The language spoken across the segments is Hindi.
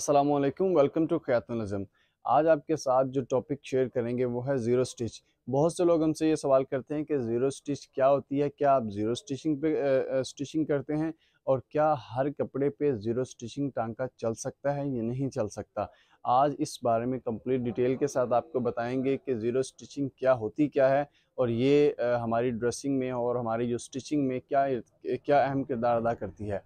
असलम वेलकम टू ख़यातनज़म आज आपके साथ जो टॉपिक शेयर करेंगे वो है ज़ीरो स्टिच बहुत से लोग हमसे ये सवाल करते हैं कि ज़ीरो स्टिच क्या होती है क्या आप ज़ीरो स्टिचिंग पे स्टिचिंग करते हैं और क्या हर कपड़े पे ज़ीरो स्टिचिंग टांका चल सकता है या नहीं चल सकता आज इस बारे में कंप्लीट डिटेल के साथ आपको बताएंगे कि ज़ीरो स्टिचिंग क्या होती क्या है और ये हमारी ड्रेसिंग में और हमारी जो स्टिचिंग में क्या क्या अहम किरदार अदा करती है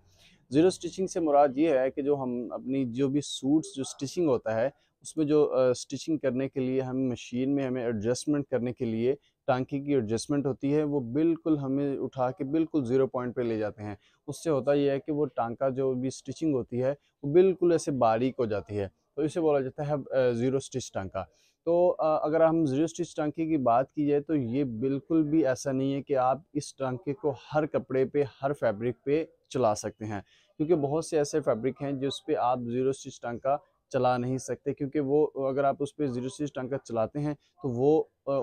ज़ीरो स्टिचिंग से मुराद ये है कि जो हम अपनी जो भी सूट्स जो स्टिचिंग होता है उसमें जो स्टिचिंग करने के लिए हम मशीन में हमें एडजस्टमेंट करने के लिए टांकी की एडजस्टमेंट होती है वो बिल्कुल हमें उठा के बिल्कुल ज़ीरो पॉइंट पे ले जाते हैं उससे होता यह है कि वो टांका जो भी स्टिचिंग होती है वो बिल्कुल ऐसे बारीक हो जाती है तो इसे बोला जाता है ज़ीरो स्टिच टांका तो अगर हम जीरो स्टिच टांके की बात की जाए तो ये बिल्कुल भी ऐसा नहीं है कि आप इस टांके को हर कपड़े पे हर फैब्रिक पे चला सकते हैं क्योंकि बहुत से ऐसे फैब्रिक हैं जिस पे आप ज़ीरो स्टिच टांका चला नहीं सकते क्योंकि वो अगर आप उस पर ज़ीरो स्टिच टांका चलाते हैं तो वो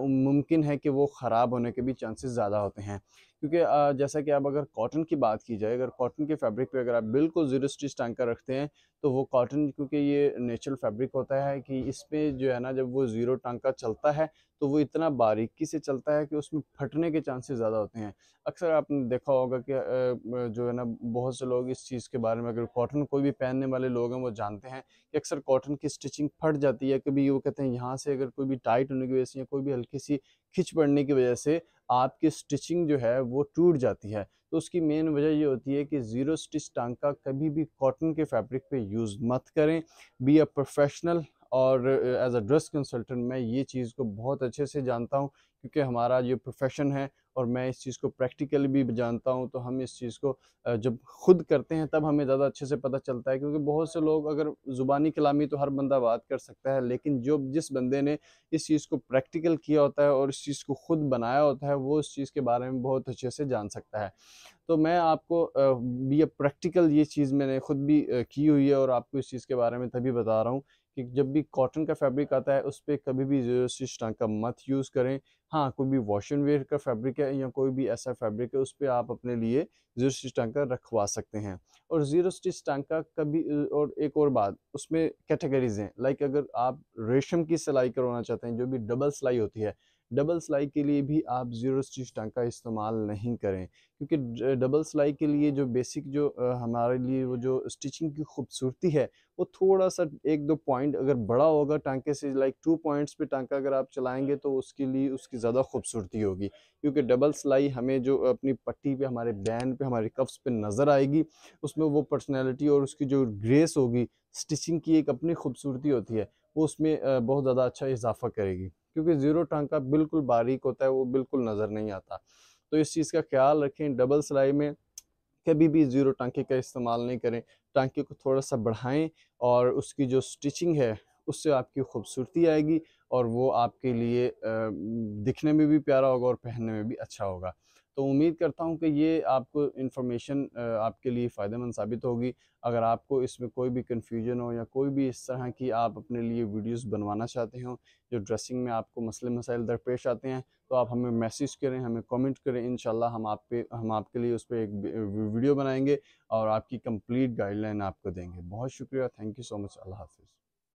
मुमकिन है कि वो ख़राब होने के भी चांसेस ज़्यादा होते हैं क्योंकि जैसा कि आप अगर कॉटन की बात की जाए अगर कॉटन के फैब्रिक पे अगर आप बिल्कुल जीरो स्टिच टांग कर रखते हैं तो वो कॉटन क्योंकि ये नेचुरल फैब्रिक होता है कि इसमें जो है ना जब वो ज़ीरो टांका चलता है तो वो इतना बारीकी से चलता है कि उसमें फटने के चांसेस ज़्यादा होते हैं अक्सर आपने देखा होगा कि जो है ना बहुत से लोग इस चीज़ के बारे में अगर कॉटन कोई भी पहनने वाले लोग हैं वो जानते हैं कि अक्सर कॉटन की स्टिचिंग फट जाती है कभी वो कहते हैं यहाँ से अगर कोई भी टाइट होने की वजह से या कोई भी हल्की सी खिंच पड़ने की वजह से आपकी स्टिचिंग जो है वो टूट जाती है तो उसकी मेन वजह ये होती है कि ज़ीरो स्टिच टांका कभी भी कॉटन के फैब्रिक पे यूज़ मत करें बी अ प्रोफेशनल और एज अ ड्रेस कंसल्टेंट मैं ये चीज़ को बहुत अच्छे से जानता हूँ क्योंकि हमारा जो प्रोफेशन है और मैं इस चीज़ को प्रैक्टिकली भी जानता हूँ तो हम इस चीज़ को जब खुद करते हैं तब हमें ज़्यादा अच्छे से पता चलता है क्योंकि बहुत से लोग अगर ज़ुबानी कलामी तो हर बंदा बात कर सकता है लेकिन जो जिस बंदे ने इस चीज़ को प्रैक्टिकल किया होता है और इस चीज़ को खुद बनाया होता है वो इस चीज़ के बारे में बहुत अच्छे से जान सकता है तो मैं आपको बी प्रैक्टिकल ये चीज़ मैंने खुद भी की हुई है और आपको इस चीज़ के बारे में तभी बता रहा हूँ कि जब भी कॉटन का फैब्रिक आता है उस पर कभी भी जीरो स्टिच टांका मत यूज़ करें हाँ कोई भी वॉशिंग वेयर का फैब्रिक है या कोई भी ऐसा फैब्रिक है उस पर आप अपने लिए जीरो स्टिच टांका रखवा सकते हैं और ज़ीरो स्टिच टांका कभी और एक और बात उसमें कैटेगरीज हैं लाइक अगर आप रेशम की सिलाई करवाना चाहते हैं जो भी डबल सिलाई होती है डबल सिलाई के लिए भी आप ज़ीरो स्टिच टांका इस्तेमाल नहीं करें क्योंकि डबल सिलाई के लिए जो बेसिक जो हमारे लिए वो जो स्टिचिंग की खूबसूरती है वो थोड़ा सा एक दो पॉइंट अगर बड़ा होगा टांके से लाइक टू पॉइंट्स पे टांका अगर आप चलाएंगे तो उसके लिए उसकी ज़्यादा खूबसूरती होगी क्योंकि डबल सिलाई हमें जो अपनी पट्टी पे हमारे बैंड पे हमारे कप्स पे नज़र आएगी उसमें वो पर्सनैलिटी और उसकी जो ग्रेस होगी स्टिचिंग की एक अपनी खूबसूरती होती है वो उसमें बहुत ज़्यादा अच्छा इजाफा करेगी क्योंकि ज़ीरो टांका बिल्कुल बारीक होता है वो बिल्कुल नज़र नहीं आता तो इस चीज़ का ख्याल रखें डबल सिलाई में कभी भी ज़ीरो टांके का इस्तेमाल नहीं करें टांके को थोड़ा सा बढ़ाएं और उसकी जो स्टिचिंग है उससे आपकी खूबसूरती आएगी और वो आपके लिए दिखने में भी प्यारा होगा और पहनने में भी अच्छा होगा तो उम्मीद करता हूँ कि ये आपको इन्फॉर्मेशन आपके लिए फ़ायदेमंद साबित होगी अगर आपको इसमें कोई भी कन्फ्यूजन हो या कोई भी इस तरह की आप अपने लिए वीडियोस बनवाना चाहते हो जो ड्रेसिंग में आपको मसले मसाइल दरपेश आते हैं तो आप हमें मैसेज करें हमें कमेंट करें इन हम आप पे हम आपके लिए उस पर एक वीडियो बनाएंगे और आपकी कंप्लीट गाइडलाइन आपको देंगे बहुत शुक्रिया थैंक यू सो मच अल्लाह हाफिज़